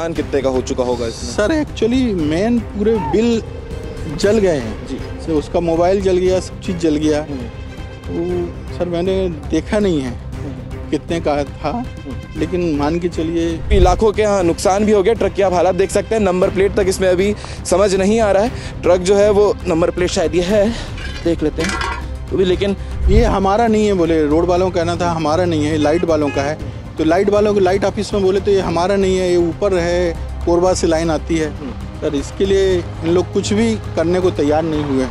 नुकसान कितने का हो चुका होगा इसमें सर एक्चुअली मेन पूरे बिल जल गए हैं जी सर उसका मोबाइल जल गया सब चीज़ जल गया हम्म। तो सर मैंने देखा नहीं है हम्म। कितने का था हम्म। लेकिन मान के चलिए लाखों के यहाँ नुकसान भी हो गया ट्रक की आप हालात देख सकते हैं नंबर प्लेट तक इसमें अभी समझ नहीं आ रहा है ट्रक जो है वो नंबर प्लेट शायद ये है देख लेते हैं तो भी लेकिन ये हमारा नहीं है बोले रोड वालों का कहना था हमारा नहीं है लाइट वालों का है तो लाइट वालों को लाइट ऑफिस में बोले तो ये हमारा नहीं है ये ऊपर है कोरबा से लाइन आती है हम्म। सर इसके लिए इन लोग कुछ भी करने को तैयार नहीं हुए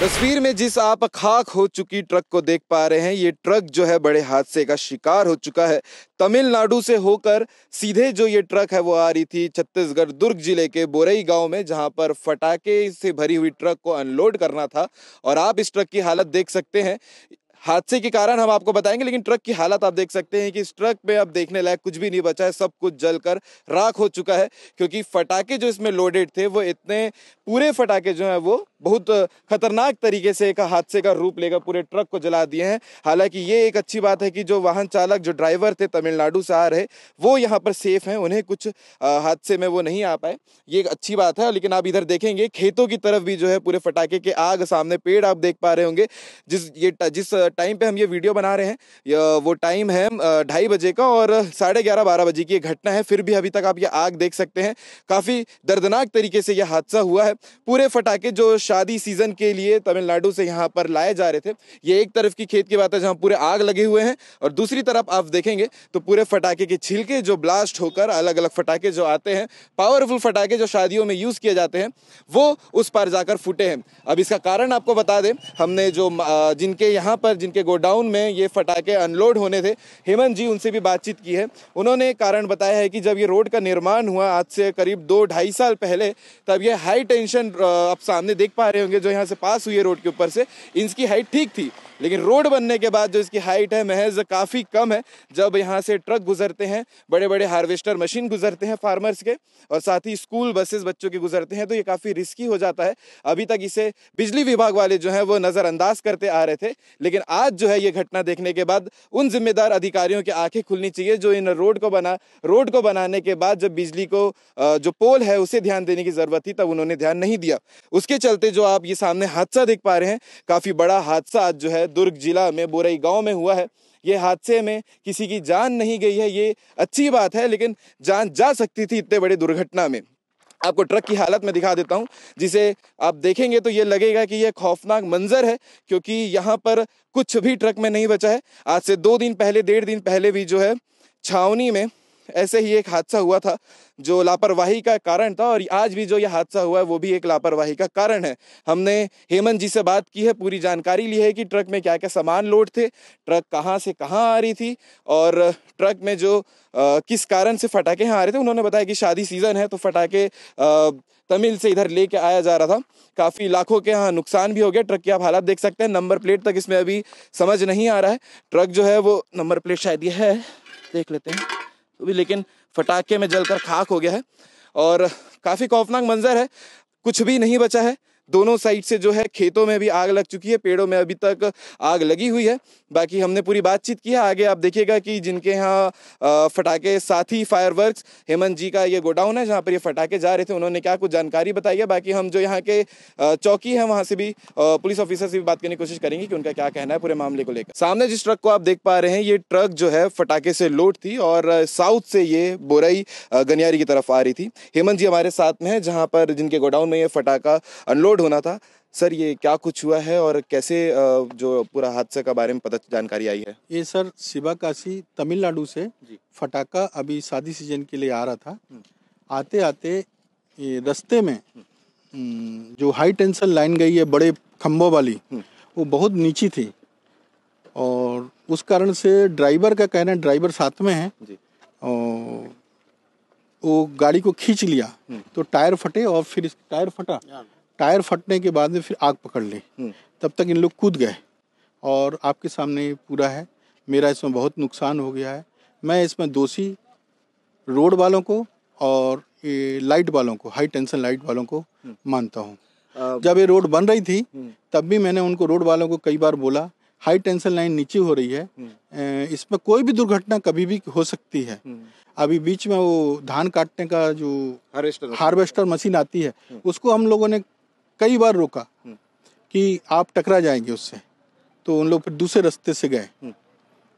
तस्वीर में जिस आप खाक हो चुकी ट्रक को देख पा रहे हैं ये ट्रक जो है बड़े हादसे का शिकार हो चुका है तमिलनाडु से होकर सीधे जो ये ट्रक है वो आ रही थी छत्तीसगढ़ दुर्ग जिले के बोरई गांव में जहां पर फटाके से भरी हुई ट्रक को अनलोड करना था और आप इस ट्रक की हालत देख सकते हैं हादसे के कारण हम आपको बताएंगे लेकिन ट्रक की हालत आप देख सकते हैं कि इस ट्रक में अब देखने लायक कुछ भी नहीं बचा है सब कुछ जलकर राख हो चुका है क्योंकि फटाके जो इसमें लोडेड थे वो इतने पूरे फटाके जो हैं वो बहुत खतरनाक तरीके से एक हादसे का रूप लेकर पूरे ट्रक को जला दिए हैं हालांकि ये एक अच्छी बात है कि जो वाहन चालक जो ड्राइवर थे तमिलनाडु से आ रहे वो यहाँ पर सेफ हैं उन्हें कुछ हादसे में वो नहीं आ पाए ये एक अच्छी बात है लेकिन आप इधर देखेंगे खेतों की तरफ भी जो है पूरे फटाके के आग सामने पेड़ आप देख पा रहे होंगे जिस ये जिस टाइम पे हम ये वीडियो बना रहे हैं वो टाइम है ढाई बजे का और साढ़े ग्यारह बारह बजे की ये घटना है फिर भी अभी तक आप ये आग देख सकते हैं काफ़ी दर्दनाक तरीके से यह हादसा हुआ है पूरे फटाके जो शादी सीजन के लिए तमिलनाडु से यहाँ पर लाए जा रहे थे ये एक तरफ की खेत की बात है जहाँ पूरे आग लगे हुए हैं और दूसरी तरफ आप देखेंगे तो पूरे फटाखे के छिलके जो ब्लास्ट होकर अलग अलग फटाके जो आते हैं पावरफुल फटाके जो शादियों में यूज़ किए जाते हैं वो उस पर जाकर फूटे हैं अब इसका कारण आपको बता दें हमने जो जिनके यहाँ पर जिनके गोडाउन में ये फटाके अनलोड होने थे हेमंत जी उनसे भी बातचीत की है उन्होंने कारण बताया है कि जब ये रोड का निर्माण हुआ आज से करीब दो ढाई साल पहले तब ये हाई टेंशन आप सामने देख पा रहे होंगे जो यहाँ से पास हुई है रोड के ऊपर से इनकी हाइट ठीक थी लेकिन रोड बनने के बाद जो इसकी हाइट है महज काफ़ी कम है जब यहाँ से ट्रक गुजरते हैं बड़े बड़े हार्वेस्टर मशीन गुजरते हैं फार्मर्स के और साथ ही स्कूल बसेस बच्चों के गुजरते हैं तो ये काफ़ी रिस्की हो जाता है अभी तक इसे बिजली विभाग वाले जो हैं वो नज़रअंदाज करते आ रहे थे लेकिन आज जो है ये घटना देखने के बाद उन जिम्मेदार अधिकारियों की आँखें खुलनी चाहिए जो इन रोड को बना रोड को बनाने के बाद जब बिजली को जो पोल है उसे ध्यान देने की ज़रूरत थी तब उन्होंने ध्यान नहीं दिया उसके चलते जो आप ये सामने हादसा देख पा रहे हैं काफ़ी बड़ा हादसा आज जो है है दुर्ग जिला में बोरई गांव में हुआ है ये हादसे में किसी की जान नहीं गई है ये अच्छी बात है लेकिन जान जा सकती थी इतने बड़ी दुर्घटना में आपको ट्रक की हालत में दिखा देता हूं जिसे आप देखेंगे तो ये लगेगा कि यह खौफनाक मंजर है क्योंकि यहाँ पर कुछ भी ट्रक में नहीं बचा है आज से दो दिन पहले डेढ़ दिन पहले भी जो है छावनी में ऐसे ही एक हादसा हुआ था जो लापरवाही का कारण था और आज भी जो यह हादसा हुआ है वो भी एक लापरवाही का कारण है हमने हेमंत जी से बात की है पूरी जानकारी ली है कि ट्रक में क्या क्या सामान लोड थे ट्रक कहाँ से कहाँ आ रही थी और ट्रक में जो आ, किस कारण से फटाके यहाँ आ रहे थे उन्होंने बताया कि शादी सीज़न है तो फटाके तमिल से इधर लेके आया जा रहा था काफ़ी लाखों के यहाँ नुकसान भी हो गया ट्रक की आप हालात देख सकते हैं नंबर प्लेट तक इसमें अभी समझ नहीं आ रहा है ट्रक जो है वो नंबर प्लेट शायद ये है देख लेते हैं भी लेकिन फटाके में जलकर खाक हो गया है और काफ़ी खौफनाक मंजर है कुछ भी नहीं बचा है दोनों साइड से जो है खेतों में भी आग लग चुकी है पेड़ों में अभी तक आग लगी हुई है बाकी हमने पूरी बातचीत की है आगे आप देखिएगा कि जिनके यहाँ फटाके साथी फायर हेमंत जी का ये गोडाउन है जहाँ पर ये फटाके जा रहे थे उन्होंने क्या कुछ जानकारी बताई है बाकी हम जो यहाँ के चौकी है वहाँ से भी पुलिस ऑफिसर से भी बात करने की कोशिश करेंगे कि उनका क्या कहना है पूरे मामले को लेकर सामने जिस ट्रक को आप देख पा रहे हैं ये ट्रक जो है फटाके से लोड थी और साउथ से ये बोराई गनियारी की तरफ आ रही थी हेमंत जी हमारे साथ में है जहाँ पर जिनके गोडाउन में ये फटाका अनलोड अपलोड होना था सर ये क्या कुछ हुआ है और कैसे जो पूरा हादसे का बारे में पता जानकारी आई है ये सर शिवा काशी तमिलनाडु से फटाका अभी शादी सीजन के लिए आ रहा था हम्म। आते आते रस्ते में हम्म, जो हाई टेंशन लाइन गई है बड़े खम्भों वाली हम्म। वो बहुत नीची थी और उस कारण से ड्राइवर का कहना है ड्राइवर साथ में है और वो गाड़ी को खींच लिया तो टायर फटे और फिर टायर फटा टायर फटने के बाद में फिर आग पकड़ ली हम्म। तब तक इन लोग कूद गए और आपके सामने पूरा है मेरा इसमें बहुत नुकसान हो गया है मैं इसमें दोषी रोड वालों को और ये लाइट वालों को हाई टेंशन लाइट वालों को हम्म। मानता हूँ जब ये रोड बन रही थी हम्म। तब भी मैंने उनको रोड वालों को कई बार बोला हाई टेंशन लाइन नीचे हो रही है इसमें कोई भी दुर्घटना कभी भी हो सकती है अभी बीच में वो धान काटने का जो हार्वेस्टर हार्वेस्टर मशीन आती है उसको हम लोगों ने कई बार रोका हम्म। कि आप टकरा जाएंगे उससे तो उन लोग फिर दूसरे रास्ते से गए हम्म।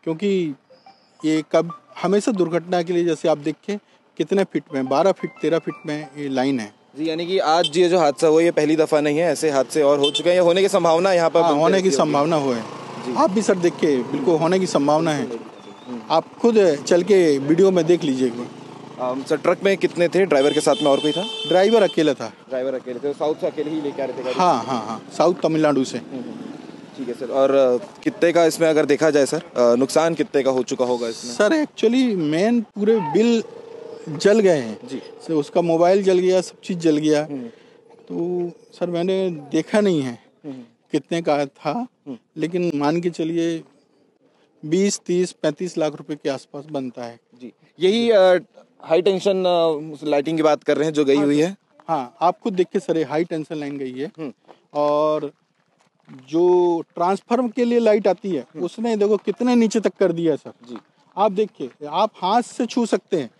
क्योंकि ये कब हमेशा दुर्घटना के लिए जैसे आप देखें कितने फिट में बारह फिट तेरह फिट में ये लाइन है जी यानी कि आज ये जो हादसा हुआ ये पहली दफ़ा नहीं है ऐसे हादसे और हो चुके हैं होने की संभावना यहाँ पर हाँ, होने की संभावना हुए आप भी सर देखिए बिल्कुल होने की संभावना है आप खुद चल के वीडियो में देख लीजिए सर um, ट्रक में कितने थे ड्राइवर के साथ में और कोई था ड्राइवर अकेला था ड्राइवर अकेले थे साउथ से अकेले ही लेके आ रहे थे हाँ हाँ हाँ साउथ तमिलनाडु से हम्म, हम्म। ठीक है सर और uh, कितने का इसमें अगर देखा जाए सर uh, नुकसान कितने का हो चुका होगा इसमें सर एक्चुअली मेन पूरे बिल जल गए हैं जी सर उसका मोबाइल जल गया सब चीज़ जल गया हम्म। तो सर मैंने देखा नहीं है कितने का था लेकिन मान के चलिए बीस तीस पैंतीस लाख रुपए के आसपास बनता है जी यही uh, हाई टेंशन लाइटिंग की बात कर रहे हैं जो गई हाँ, हुई है हाँ आप खुद देखिए सर हाई टेंशन लाइन गई है हम्म। और जो ट्रांसफार्म के लिए लाइट आती है हम्म। उसने देखो कितने नीचे तक कर दिया है सर जी आप देखिए आप हाथ से छू सकते हैं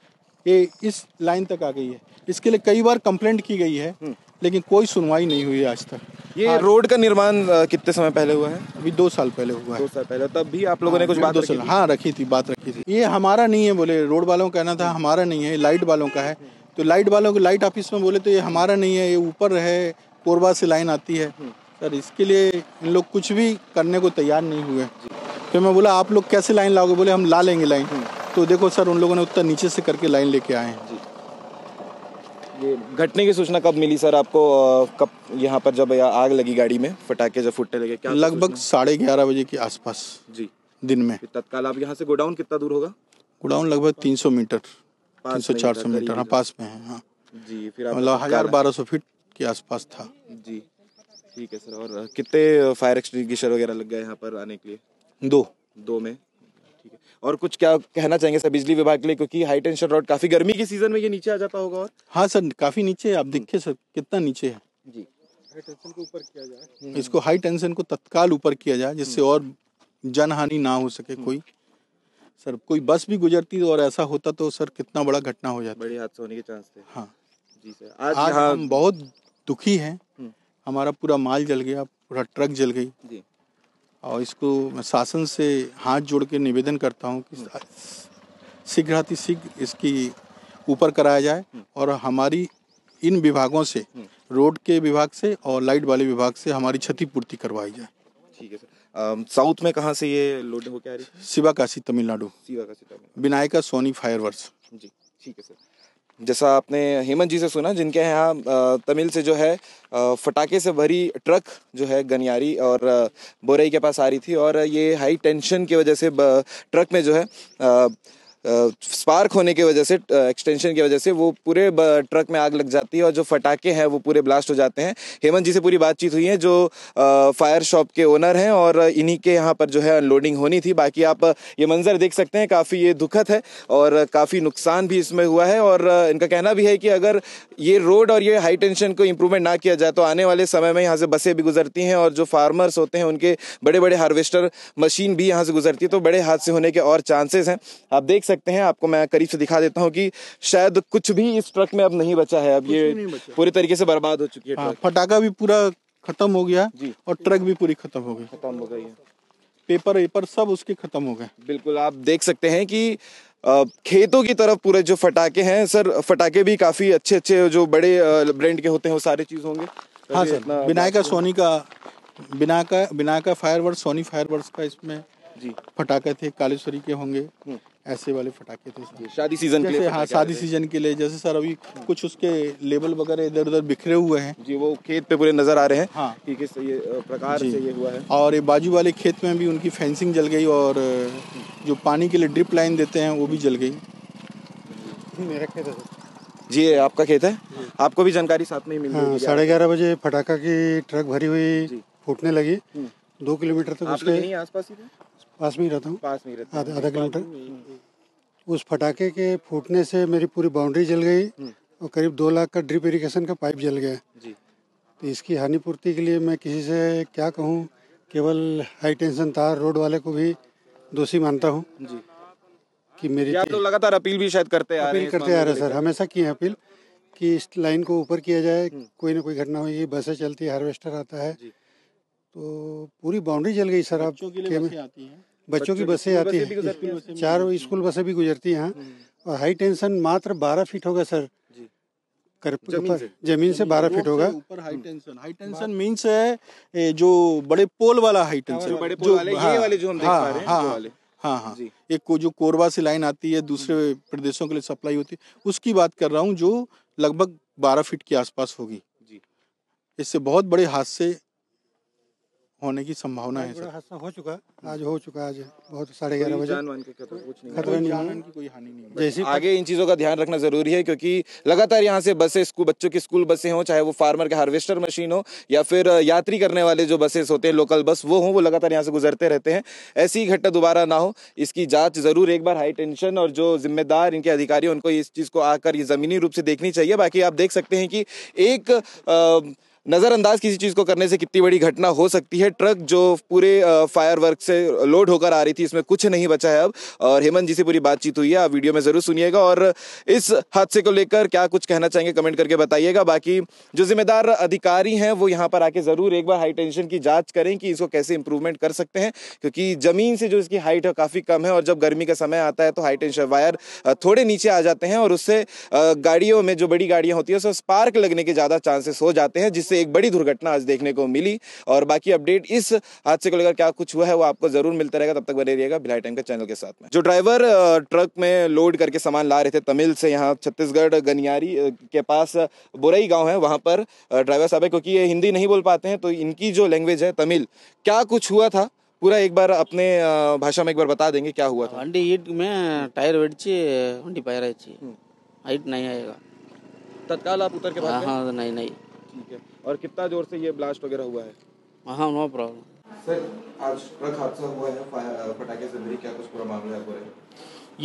ये इस लाइन तक आ गई है इसके लिए कई बार कंप्लेंट की गई है हम्म। लेकिन कोई सुनवाई नहीं हुई आज तक ये हाँ। रोड का निर्माण कितने समय पहले हुआ है अभी दो साल पहले हुआ है दो साल पहले तब भी आप लोगों ने हाँ, कुछ बात दो साल हाँ रखी थी बात रखी थी ये हमारा नहीं है बोले रोड वालों का कहना था हमारा नहीं है लाइट वालों का है तो लाइट वालों को लाइट ऑफिस में बोले तो ये हमारा नहीं है ये ऊपर है कोरबा से लाइन आती है हम्म। सर इसके लिए इन लोग कुछ भी करने को तैयार नहीं हुए फिर मैं बोला आप लोग कैसे लाइन लाओगे बोले हम ला लेंगे लाइन हम्म। तो देखो सर उन लोगों ने उतना नीचे से करके लाइन लेके आए हैं ये घटने की सूचना कब मिली सर आपको कब यहाँ पर जब आग लगी गाड़ी में फटाके जब फुटने लगे क्या लगभग साढ़े ग्यारह बजे के आसपास जी दिन में तत्काल आप यहाँ से गोडाउन कितना दूर होगा गोडाउन लगभग तीन सौ मीटर तीन सौ चार सौ मीटर हाँ पास में है हाँ जी फिर मतलब हजार बारह सौ फीट के आसपास था जी ठीक है सर और कितने फायर एक्सटिंग्विशर वगैरह लग गए यहाँ पर आने के लिए दो दो में और कुछ क्या कहना चाहेंगे सर बिजली विभाग के लिए क्योंकि हाई टेंशन रोड काफी गर्मी के सीजन में ये नीचे आ जाता होगा और हाँ सर काफी नीचे आप देखिए सर कितना नीचे है जी हाई टेंशन को ऊपर किया जाए हम्म। इसको हाई टेंशन को तत्काल ऊपर किया जाए जिससे हम्म। और जनहानि ना हो सके हम्म। कोई सर कोई बस भी गुजरती और ऐसा होता तो सर कितना बड़ा घटना हो जाता बड़े हादसे होने के चांस थे हाँ जी सर आज, आज हाँ... हम बहुत दुखी हैं हमारा पूरा माल जल गया पूरा ट्रक जल गई और इसको मैं शासन से हाथ जोड़ के निवेदन करता हूँ कि हम्म। शीघ्र शीघ्र इसकी ऊपर कराया जाए हम्म। और हमारी इन विभागों से हम्म। रोड के विभाग से और लाइट वाले विभाग से हमारी क्षतिपूर्ति करवाई जाए ठीक है सर साउथ में कहाँ से ये लोड हो क्या Sivakasi Tamil Nadu Sivakasi Tamil Nadu Vinayaka Sony fireworks जी ठीक है सर जैसा आपने हेमंत जी से सुना जिनके यहाँ तमिल से जो है फटाके से भरी ट्रक जो है गनियारी और बोरई के पास आ रही थी और ये हाई टेंशन की वजह से ट्रक में जो है स्पार्क होने की वजह से एक्सटेंशन की वजह से वो पूरे ट्रक में आग लग जाती है और जो फटाके हैं वो पूरे ब्लास्ट हो जाते हैं हेमंत जी से पूरी बातचीत हुई है जो फायर शॉप के ओनर हैं और इन्हीं के यहाँ पर जो है अनलोडिंग होनी थी बाकी आप ये मंजर देख सकते हैं काफ़ी ये दुखद है और काफ़ी नुकसान भी इसमें हुआ है और इनका कहना भी है कि अगर ये रोड और ये हाई टेंशन को इम्प्रूवमेंट ना किया जाए तो आने वाले समय में यहाँ से बसें भी गुजरती हैं और जो फार्मर्स होते हैं उनके बड़े बड़े हार्वेस्टर मशीन भी यहाँ से गुजरती है तो बड़े हादसे होने के और चांसेस हैं आप देख देख सकते हैं आपको मैं करीब से दिखा देता हूँ कि शायद कुछ भी इस ट्रक में अब नहीं बचा है अब ये पूरी तरीके से बर्बाद हो चुकी है हाँ, फटाका भी पूरा खत्म हो गया और ट्रक भी पूरी खत्म हो गई खत्म हो गई है पेपर वेपर सब उसके खत्म हो गए बिल्कुल आप देख सकते हैं कि खेतों की तरफ पूरे जो फटाके हैं सर फटाके भी काफी अच्छे अच्छे जो बड़े ब्रांड के होते हैं वो सारे चीज होंगे हाँ सर विनायका सोनी का Binaka Binaka fire Sony fire का इसमें जी फटाके थे कालेश्वरी के होंगे हम्म। ऐसे वाले फटाखे थे शादी सीजन के लिए हाँ शादी सीजन के लिए जैसे सर अभी कुछ उसके लेबल वगैरह इधर उधर बिखरे हुए हैं जी वो खेत पे पूरे नजर आ रहे हैं हाँ कि किस ये प्रकार से ये हुआ है और ये बाजू वाले खेत में भी उनकी फेंसिंग जल गई और जो पानी के लिए ड्रिप लाइन देते हैं वो भी जल गई मेरा खेत है जी आपका खेत है आपको भी जानकारी साथ में ही मिली हाँ, साढ़े ग्यारह बजे फटाखा की ट्रक भरी हुई फूटने लगी हम्म। दो किलोमीटर तक उसके पास में ही रहता हूँ पास में रहता आधा आधा किलोमीटर उस फटाके के फूटने से मेरी पूरी बाउंड्री जल गई हम्म। और करीब दो लाख का ड्रिप इरीगेशन का पाइप जल गया जी तो इसकी हानि पूर्ति के लिए मैं किसी से क्या कहूँ केवल हाई टेंशन तार रोड वाले को भी दोषी मानता हूँ कि मेरी तो लगातार अपील भी शायद करते आ रहे अपील करते आ रहे सर हमेशा किए हैं अपील कि इस लाइन को ऊपर किया जाए हम्म। कोई ना कोई घटना होगी बसें चलती हार्वेस्टर आता है तो पूरी बाउंड्री जल गई सर आप बच्चों की बसें आती हैं चार स्कूल बसें भी गुजरती हैं हम्म। और हाई टेंशन मात्र बारह फीट होगा सर कर, जमीन से, बारह फीट होगा ऊपर हाई हम्म। टेंशन हाई टेंशन मीन्स है जो बड़े पोल वाला हाई टेंशन बड़े पोल वाले हाँ, वाले जो हम देख हाँ, पा रहे हैं हाँ, वाले हाँ हाँ एक को जो कोरबा से लाइन आती है दूसरे हम्म। प्रदेशों के लिए सप्लाई होती है उसकी बात कर रहा हूँ जो लगभग बारह फीट के आसपास होगी इससे बहुत बड़े हादसे होने की संभावना है सर हादसा हो चुका आज हो चुका आज बहुत साढ़े ग्यारह बजे खतरा नहीं की कोई हानि नहीं जैसे आगे इन चीज़ों का ध्यान रखना जरूरी है क्योंकि लगातार यहाँ से बसें स्कूल बच्चों की स्कूल बसें हो चाहे वो फार्मर के हार्वेस्टर मशीन हो या फिर यात्री करने वाले जो बसेस होते हैं लोकल बस वो हों वो लगातार यहाँ से गुजरते रहते हैं ऐसी घटना दोबारा ना हो इसकी जाँच जरूर एक बार हाई टेंशन और जो जिम्मेदार इनके अधिकारी उनको इस चीज़ को आकर ये ज़मीनी रूप से देखनी चाहिए बाकी आप देख सकते हैं कि एक नज़रअंदाज किसी चीज़ को करने से कितनी बड़ी घटना हो सकती है ट्रक जो पूरे फायर वर्क से लोड होकर आ रही थी इसमें कुछ नहीं बचा है अब और हेमंत जी से पूरी बातचीत हुई है आप वीडियो में ज़रूर सुनिएगा और इस हादसे को लेकर क्या कुछ कहना चाहेंगे कमेंट करके बताइएगा बाकी जो जिम्मेदार अधिकारी हैं वो यहाँ पर आके ज़रूर एक बार हाई टेंशन की जाँच करें कि इसको कैसे इंप्रूवमेंट कर सकते हैं क्योंकि ज़मीन से जो इसकी हाइट है काफ़ी कम है और जब गर्मी का समय आता है तो हाई टेंशन वायर थोड़े नीचे आ जाते हैं और उससे गाड़ियों में जो बड़ी गाड़ियाँ होती है उसमें स्पार्क लगने के ज़्यादा चांसेस हो जाते हैं जिससे एक बड़ी दुर्घटना आज देखने को मिली और बाकी अपडेट इस हादसे को लेकर क्या कुछ हुआ है वो आपको जरूर मिलता रहेगा तब तक बने रहिएगा बिलाई टाइम के चैनल के साथ में जो ड्राइवर ट्रक में लोड करके सामान ला रहे थे तमिल से यहाँ छत्तीसगढ़ गनियारी के पास बुरई गाँव है वहाँ पर ड्राइवर साहब है क्योंकि ये हिंदी नहीं बोल पाते हैं तो इनकी जो लैंग्वेज है तमिल क्या कुछ हुआ था पूरा एक बार अपने भाषा में एक बार बता देंगे क्या हुआ था वंडी ஈட் में टायर வெடிச்சு வண்டி பயர் ஆயிடுச்சு ஹைட் नहीं आएगा तत्काल आप उतर के हाँ, हाँ नहीं नहीं ठीक है और कितना जोर से ये ब्लास्ट वगैरह हुआ है हाँ नो प्रॉब्लम सर आज ट्रक हादसा हुआ है पटाखे से भरी क्या कुछ पूरा मामला है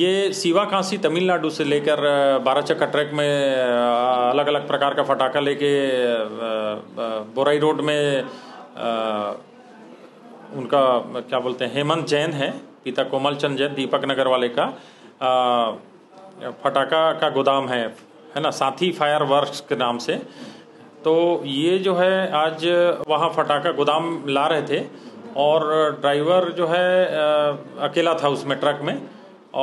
ये सिवा खांसी तमिलनाडु से लेकर बारह चक्का ट्रैक में अलग अलग प्रकार का फटाखा लेके बोराई रोड में उनका क्या बोलते हैं हेमंत जैन है पिता कोमल चंद जैन दीपक नगर वाले का फटाखा का गोदाम है है ना साथी फायर वर्क्स के नाम से तो ये जो है आज वहाँ फटाखा गोदाम ला रहे थे और ड्राइवर जो है अकेला था उसमें ट्रक में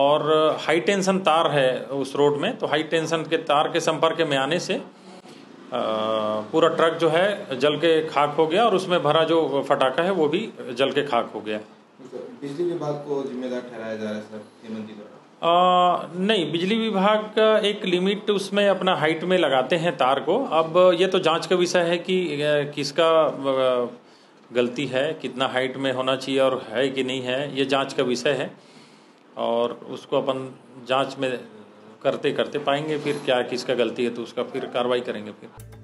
और हाई टेंशन तार है उस रोड में तो हाई टेंशन के तार के संपर्क में आने से पूरा ट्रक जो है जल के खाक हो गया और उसमें भरा जो फटाखा है वो भी जल के खाक हो गया बिजली विभाग को जिम्मेदार ठहराया जा रहा है सर आ, नहीं बिजली विभाग का एक लिमिट उसमें अपना हाइट में लगाते हैं तार को अब ये तो जांच का विषय है कि किसका गलती है कितना हाइट में होना चाहिए और है कि नहीं है ये जांच का विषय है और उसको अपन जांच में करते करते पाएंगे फिर क्या किसका गलती है तो उसका फिर कार्रवाई करेंगे फिर